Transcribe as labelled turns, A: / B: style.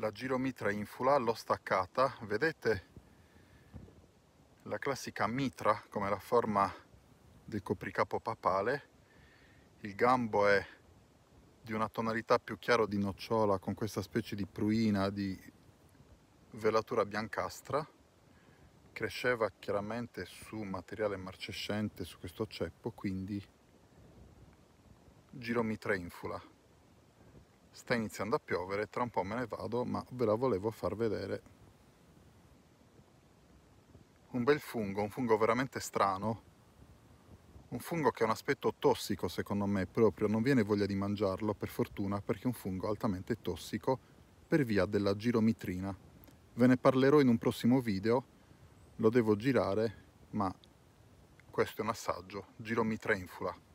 A: la giro giromitra infula, l'ho staccata, vedete la classica mitra come la forma del copricapo papale, il gambo è di una tonalità più chiaro di nocciola con questa specie di pruina di velatura biancastra, cresceva chiaramente su materiale marcescente su questo ceppo, quindi giro mitra infula sta iniziando a piovere, tra un po' me ne vado, ma ve la volevo far vedere. Un bel fungo, un fungo veramente strano, un fungo che ha un aspetto tossico secondo me proprio, non viene voglia di mangiarlo per fortuna perché è un fungo altamente tossico per via della giromitrina. Ve ne parlerò in un prossimo video, lo devo girare, ma questo è un assaggio, giromitrenfula.